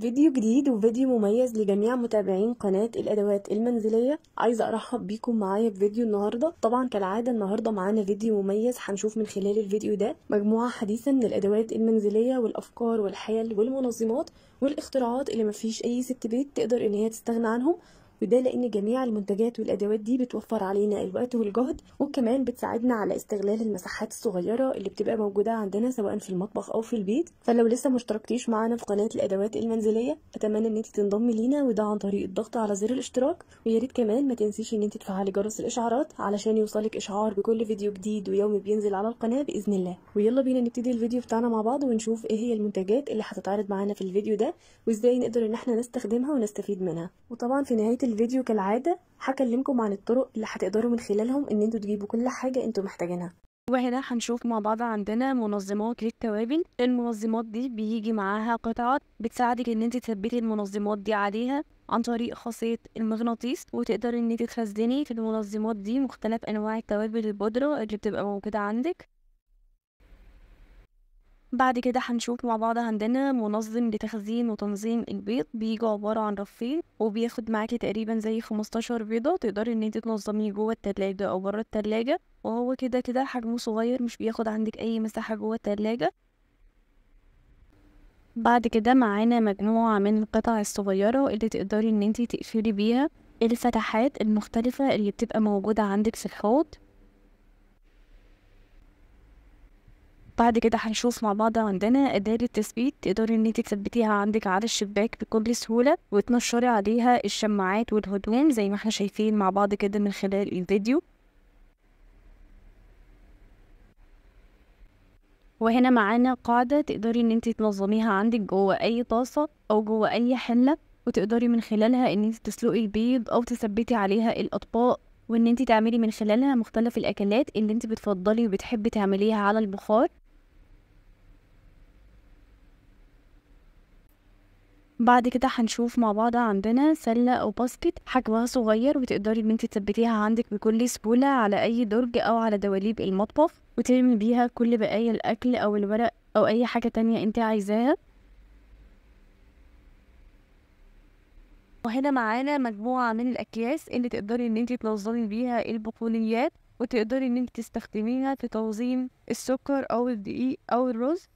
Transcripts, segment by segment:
فيديو جديد وفيديو مميز لجميع متابعين قناة الأدوات المنزلية عايزة أرحب بيكم معايا بفيديو النهاردة طبعا كالعادة النهاردة معانا فيديو مميز هنشوف من خلال الفيديو ده مجموعة حديثة من الأدوات المنزلية والأفكار والحيل والمنظمات والاختراعات اللي مفيش أي ست بيت تقدر إن هي تستغنى عنهم وده لان جميع المنتجات والادوات دي بتوفر علينا الوقت والجهد وكمان بتساعدنا على استغلال المساحات الصغيره اللي بتبقى موجوده عندنا سواء في المطبخ او في البيت فلو لسه مشتركتيش معانا في قناه الادوات المنزليه اتمنى ان انت تنضمي لينا وده عن طريق الضغط على زر الاشتراك ويا ريت كمان ما تنسيش ان انت تفعلي جرس الاشعارات علشان يوصلك اشعار بكل فيديو جديد ويوم بينزل على القناه باذن الله ويلا بينا نبتدي الفيديو بتاعنا مع بعض ونشوف ايه هي المنتجات اللي هتتعرض معانا في الفيديو ده وازاي نقدر ان احنا نستخدمها ونستفيد منها وطبعا في نهايه الفيديو كالعادة هكلمكم عن الطرق اللي هتقدروا من خلالهم ان انتوا تجيبوا كل حاجة انتوا محتاجينها وهنا هنشوف مع بعض عندنا منظمات للتوابل المنظمات دي بيجي معاها قطعات بتساعدك ان انت تثبتي المنظمات دي عليها عن طريق خاصية المغناطيس وتقدري ان انت تخزني في المنظمات دي مختلف انواع التوابل البودرة اللي بتبقى موجودة عندك بعد كده هنشوف مع بعض عندنا منظم لتخزين وتنظيم البيض بيجي عبارة عن رفين وبياخد معاكي تقريبا زي خمستاشر بيضة تقدري ان انت تنظميه جوه التلاجة او بره التلاجة وهو كده كده حجمه صغير مش بياخد عندك اي مساحة جوه التلاجة بعد كده معانا مجموعة من القطع الصغيرة اللي تقدري ان انت تقفلي بيها الفتحات المختلفة اللي بتبقى موجودة عندك في الحوض بعد كده هنشوف مع بعض عندنا أداة التثبيت تقدري ان انت تثبتيها عندك على الشباك بكل سهولة وتنشري عليها الشماعات والهدوم زي ما احنا شايفين مع بعض كده من خلال الفيديو وهنا معانا قاعدة تقدري ان انت تنظميها عندك جوه اي طاسة او جوه اي حلة وتقدري من خلالها ان انت تسلقي البيض او تثبتي عليها الاطباق وان انت تعملي من خلالها مختلف الاكلات اللي انت بتفضلي وبتحبي تعمليها على البخار بعد كده هنشوف مع بعض عندنا سلة أو باسكت حجمها صغير وتقدري ان انت تثبتيها عندك بكل سهولة على أي درج أو على دواليب المطبخ وترمي بيها كل بقايا الأكل أو الورق أو أي حاجة تانية انت عايزاها وهنا معانا مجموعة من الأكياس اللي تقدري ان انت تنظمي بيها البقوليات وتقدري ان انت تستخدميها في تنظيم السكر أو الدقيق أو الرز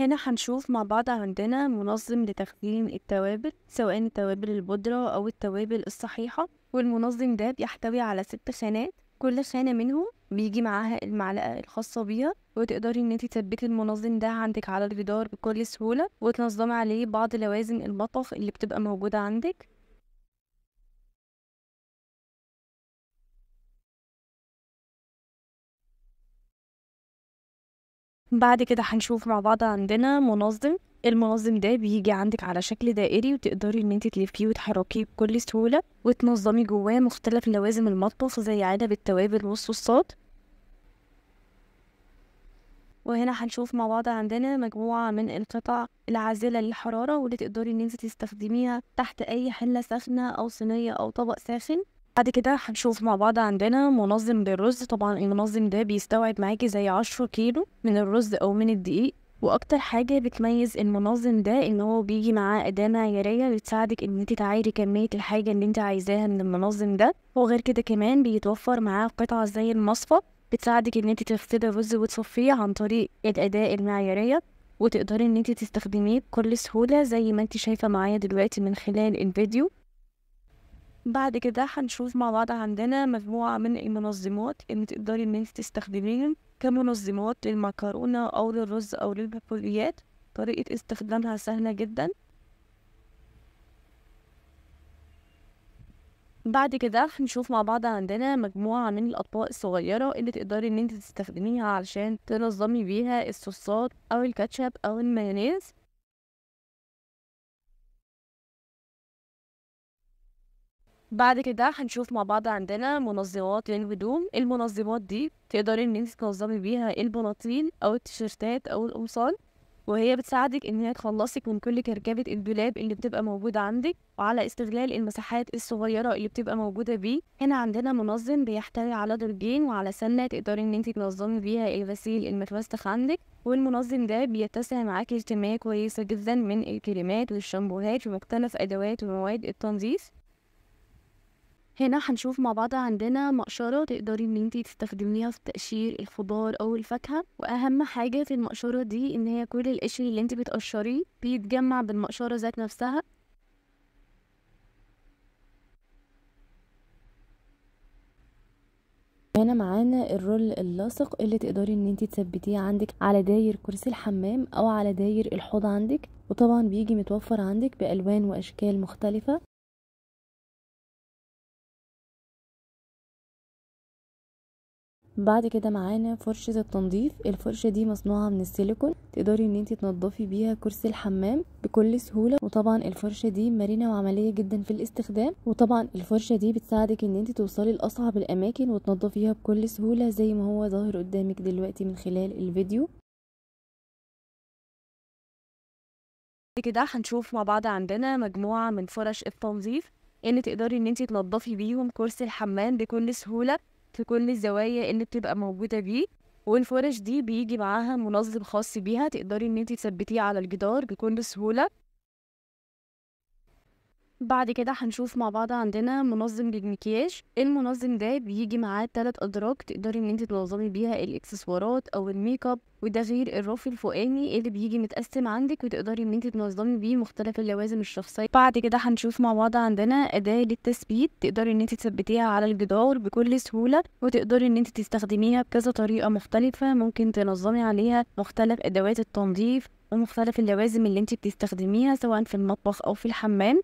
هنا هنشوف مع بعض عندنا منظم لتخزين التوابل سواء التوابل البودرة أو التوابل الصحيحة والمنظم ده بيحتوي على ست خانات كل خانة منهم بيجي معاها المعلقة الخاصة بيها وتقدري ان انت تثبتي المنظم ده عندك على الجدار بكل سهولة وتنظمي عليه بعض لوازم المطبخ اللي بتبقى موجودة عندك بعد كده هنشوف مع بعض عندنا منظم المنظم ده بيجي عندك على شكل دائري وتقدري ان انت تلفيه وتحركيه بكل سهوله وتنظمي جواه مختلف لوازم المطبخ زي علب التوابل والصوصات وهنا هنشوف مع بعض عندنا مجموعة من القطع العازلة للحرارة واللي تقدري ان انت تستخدميها تحت اي حلة ساخنة او صينية او طبق ساخن بعد كده هنشوف مع بعض عندنا منظم للرز طبعا المنظم ده بيستوعب معاكي زي عشرة كيلو من الرز او من الدقيق واكتر حاجة بتميز المنظم ده ان هو بيجي معاه اداة معيارية بتساعدك ان انت تعايري كمية الحاجة اللي انت عايزاها من المنظم ده وغير كده كمان بيتوفر معاه قطعة زي المصفى بتساعدك ان انت تغسلي الرز وتصفيه عن طريق الاداة المعيارية وتقدري ان انت تستخدميه بكل سهولة زي ما انت شايفة معايا دلوقتي من خلال الفيديو بعد كده هنشوف مع بعض عندنا مجموعة من المنظمات اللي تقدري ان انت تستخدميهم كمنظمات للمكرونة او للرز او للبقوليات طريقة استخدامها سهلة جدا بعد كده هنشوف مع بعض عندنا مجموعة من الأطباق الصغيرة اللي تقدري ان انت تستخدميها علشان تنظمي بيها الصوصات او الكاتشب او المايونيز بعد كده هنشوف مع بعض عندنا منظمات للهدوم المنظمات دي تقدري ان انت تنظمي بيها البناطيل او التيشيرتات او القمصان وهي بتساعدك ان هي تخلصك من كل كركبة الدولاب اللي بتبقى موجودة عندك وعلى استغلال المساحات الصغيرة اللي بتبقى موجودة بيه هنا عندنا منظم بيحتوي على درجين وعلى سنة تقدري ان انت تنظمي بيها الغسيل المتوسخ عندك والمنظم ده بيتسع معاكي كمية كويسة جدا من الكريمات والشامبوهات ومختلف ادوات ومواد التنظيف هنا هنشوف مع بعض عندنا مقشرة تقدري ان انتي تستخدميها في تقشير الخضار او الفاكهة واهم حاجة في المقشرة دي ان هي كل القشر اللي انتي بتقشريه بيتجمع بالمقشرة ذات نفسها هنا معانا الرول اللاصق اللي تقدري ان انتي تثبتيه عندك على داير كرسي الحمام او على داير الحوض عندك وطبعا بيجي متوفر عندك بالوان واشكال مختلفه بعد كده معانا فرشة التنظيف الفرشة دي مصنوعة من السيليكون تقدري ان انتي تنضفي بيها كرسي الحمام بكل سهولة وطبعا الفرشة دي مرنة وعملية جدا في الاستخدام وطبعا الفرشة دي بتساعدك ان انتي توصلي لأصعب الأماكن وتنضفيها بكل سهولة زي ما هو ظاهر قدامك دلوقتي من خلال الفيديو كده هنشوف مع بعض عندنا مجموعة من فرش التنظيف ان تقدري ان انتي تنضفي بيهم كرسي الحمام بكل سهولة في كل الزوايا اللي بتبقى موجودة بيه والفرش دي بيجي معاها منظم خاص بيها تقدري ان انت تثبتيه على الجدار بكل سهولة بعد كده هنشوف مع بعض عندنا منظم للمكياج المنظم ده بيجي معاه تلات أدراج تقدري إن انت تنظمي بيها الإكسسوارات أو الميك اب وده غير الرف الفوقاني اللي بيجي متقسم عندك وتقدري ان انت تنظمي بيه مختلف اللوازم الشخصيه بعد كده هنشوف مع بعض عندنا اداه للتثبيت تقدري ان انت تثبتيها على الجدار بكل سهوله وتقدري ان انت تستخدميها بكذا طريقه مختلفه ممكن تنظمي عليها مختلف ادوات التنظيف ومختلف اللوازم اللي انت بتستخدميها سواء في المطبخ او في الحمام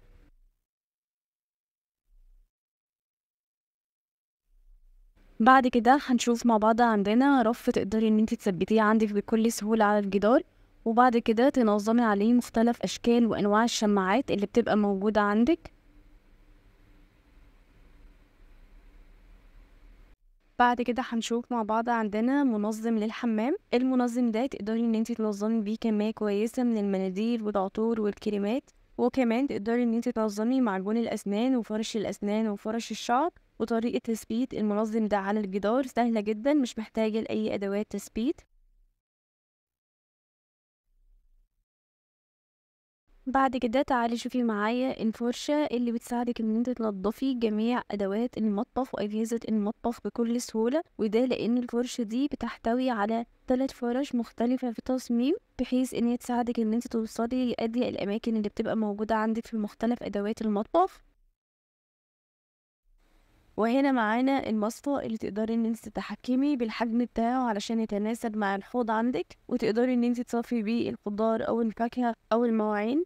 بعد كده هنشوف مع بعض عندنا رف تقدري ان انت تثبتيه عندك بكل سهولة على الجدار وبعد كده تنظمي عليه مختلف اشكال وانواع الشماعات اللي بتبقى موجودة عندك بعد كده هنشوف مع بعض عندنا منظم للحمام المنظم ده تقدري ان انت تنظمي بيه كمية كويسة من المناديل والعطور والكريمات وكمان تقدري ان انت تنظمي معجون الاسنان وفرش الاسنان وفرش الشعر وطريقة تثبيت المنظم ده على الجدار سهلة جدا مش محتاجة لأي أدوات تثبيت بعد كده تعالي شوفي معايا الفرشة اللي بتساعدك ان انت تنضفي جميع ادوات المطبخ واجهزة المطبخ بكل سهولة وده لان الفرشة دي بتحتوي على ثلاث فرش مختلفة في التصميم بحيث ان هي تساعدك ان انت توصلي لأضيق الاماكن اللي بتبقى موجودة عندك في مختلف ادوات المطبخ وهنا معانا المصفى اللي تقدري ان انت تتحكمي بالحجم بتاعه علشان يتناسب مع الحوض عندك وتقدري ان انت تصفي بيه الخضار او الفاكهة او المواعين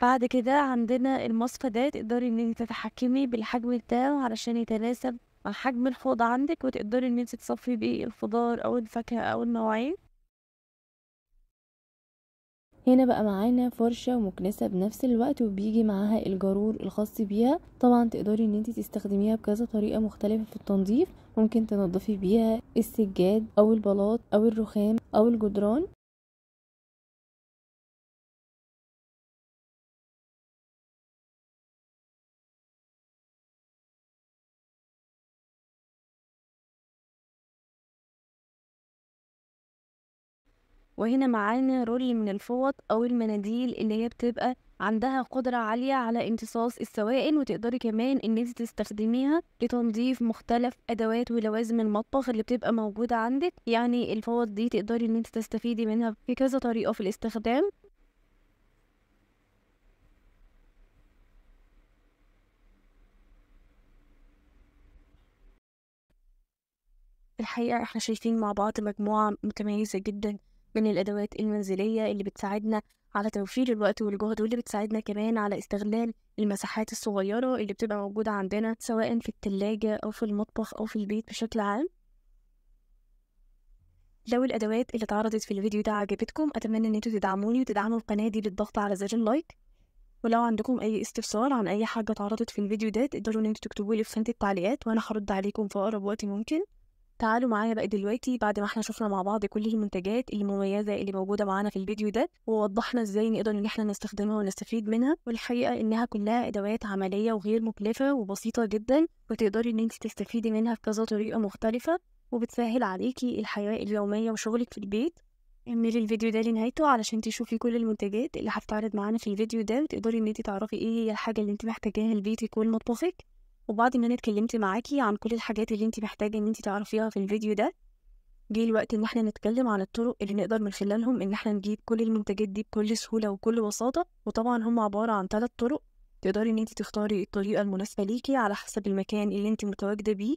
بعد كده عندنا المصفى ده تقدري ان انت تتحكمي بالحجم بتاعه علشان يتناسب مع حجم الحوض عندك وتقدري ان انت تصفي بيه الخضار او الفاكهة او المواعين هنا بقى معانا فرشة ومكنسة بنفس الوقت وبيجي معاها الجارور الخاص بيها طبعا تقدري ان انت تستخدميها بكذا طريقة مختلفة في التنظيف ممكن تنظفي بيها السجاد او البلاط او الرخام او الجدران وهنا معانا رول من الفوط أو المناديل اللي هي بتبقى عندها قدرة عالية على امتصاص السوائل وتقدري كمان ان انت تستخدميها لتنظيف مختلف ادوات ولوازم المطبخ اللي بتبقى موجودة عندك يعني الفوط دي تقدري ان انت تستفيدي منها في كذا طريقة في الاستخدام الحقيقة احنا شايفين مع بعض مجموعة متميزة جدا من الأدوات المنزلية اللي بتساعدنا على توفير الوقت والجهد واللي بتساعدنا كمان على استغلال المساحات الصغيرة اللي بتبقى موجودة عندنا سواء في التلاجة أو في المطبخ أو في البيت بشكل عام لو الأدوات اللي اتعرضت في الفيديو ده عجبتكم أتمنى إن انتوا تدعموني وتدعموا القناة دي بالضغط على زر اللايك ولو عندكم أي استفسار عن أي حاجة اتعرضت في الفيديو ده تقدروا إن انتوا تكتبوا لي في صندوق التعليقات وأنا هرد عليكم في أقرب وقت ممكن تعالوا معايا بقى دلوقتي بعد ما احنا شفنا مع بعض كل المنتجات المميزه اللي موجوده معانا في الفيديو ده ووضحنا ازاي نقدر ان احنا نستخدمها ونستفيد منها والحقيقه انها كلها ادوات عمليه وغير مكلفه وبسيطه جدا وتقدري ان انت تستفيدي منها في كذا طريقه مختلفه وبتسهل عليكي الحياه اليوميه وشغلك في البيت اعملي الفيديو ده لنهايته علشان تشوفي كل المنتجات اللي هتتعرض معانا في الفيديو ده وتقدري ان انت تعرفي ايه هي الحاجه اللي انت محتاجاها لبيتك ولمطبخك وبعد ما انا اتكلمت معاكي عن كل الحاجات اللي انت محتاجه ان انت تعرفيها في الفيديو ده جه الوقت ان احنا نتكلم عن الطرق اللي نقدر من خلالهم ان احنا نجيب كل المنتجات دي بكل سهوله وكل بساطه وطبعا هم عباره عن ثلاث طرق تقدري ان انت تختاري الطريقه المناسبه ليكي على حسب المكان اللي انت متواجده بيه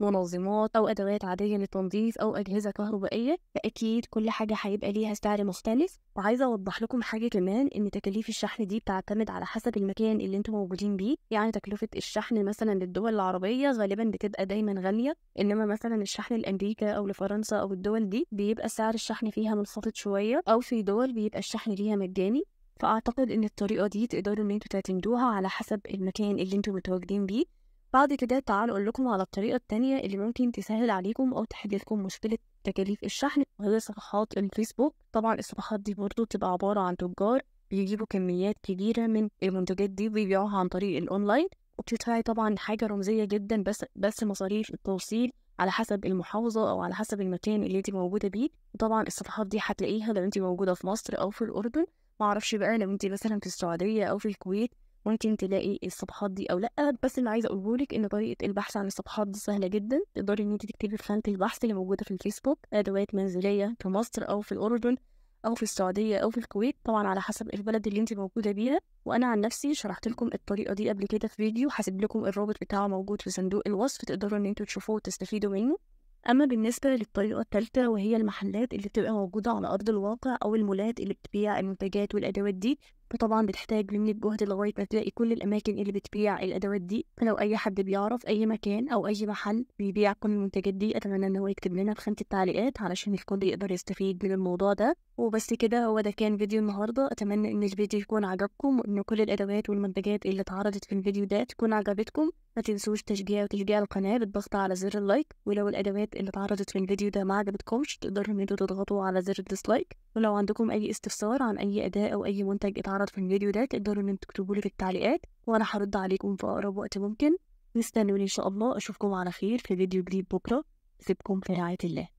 منظمات أو أدوات عادية للتنظيف أو أجهزة كهربائية فأكيد كل حاجة هيبقى ليها سعر مختلف وعايزة أوضح لكم حاجة كمان إن تكاليف الشحن دي بتعتمد على حسب المكان اللي انتم موجودين بيه يعني تكلفة الشحن مثلا للدول العربية غالبا بتبقى دايما غالية إنما مثلا الشحن لأمريكا أو لفرنسا أو الدول دي بيبقى سعر الشحن فيها منخفض شوية أو في دول بيبقى الشحن ليها مجاني فاعتقد ان الطريقه دي تقدروا ان انتوا تعتمدوها على حسب المكان اللي انتوا متواجدين بيه بعد كده تعالوا أقول لكم على الطريقة الثانيه اللي ممكن تسهل عليكم أو تحل لكم مشكلة تكاليف الشحن وهي صفحات الفيسبوك طبعا الصفحات دي برضو بتبقى عبارة عن تجار بيجيبوا كميات كبيرة من المنتجات دي بيبيعوها عن طريق الأونلاين وبتدفعي طبعا حاجة رمزية جدا بس بس مصاريف التوصيل على حسب المحافظة أو على حسب المكان اللي أنت موجودة بيه وطبعا الصفحات دي هتلاقيها لو أنت موجودة في مصر أو في الأردن معرفش بقى لو أنت مثلا في السعودية أو في الكويت ممكن تلاقي الصفحات دي او لا بس اللي عايزه اقوله لك ان طريقه البحث عن الصفحات دي سهله جدا تقدري ان انت تكتبي في خانه البحث اللي موجوده في الفيسبوك ادوات منزليه في مصر او في الاردن او في السعوديه او في الكويت طبعا على حسب البلد اللي انت موجوده بيها وانا عن نفسي شرحت لكم الطريقه دي قبل كده في فيديو هسيب لكم الرابط بتاعه موجود في صندوق الوصف تقدروا ان انتوا تشوفوه وتستفيدوا منه اما بالنسبه للطريقه الثالثه وهي المحلات اللي بتبقى موجوده على ارض الواقع او المولات اللي بتبيع المنتجات والادوات دي وطبعا بتحتاج مني الجهد لغاية ما تلاقي كل الأماكن اللي بتبيع الأدوات دي لو أي حد بيعرف أي مكان أو أي محل بيبيع كل المنتجات دي أتمنى إن هو يكتب لنا في خانة التعليقات علشان الكل يقدر يستفيد من الموضوع ده وبس كده هو ده كان فيديو النهاردة أتمنى إن الفيديو يكون عجبكم وإن كل الأدوات والمنتجات اللي اتعرضت في الفيديو ده تكون عجبتكم ما تنسوش تشجيع وتشجيع القناة بالضغط على زر اللايك ولو الأدوات اللي اتعرضت في الفيديو ده ما عجبتكمش تقدروا إن انتوا تضغطوا على زر الديسلايك ولو عندكم أي استفسار عن أي أداة أو أي منتج اتعرض في الفيديو ده تقدروا إن انتوا تكتبوا لي في التعليقات وأنا هرد عليكم في أقرب وقت ممكن استنوني إن شاء الله أشوفكم على خير في فيديو جديد بكرة سيبكم في رعاية الله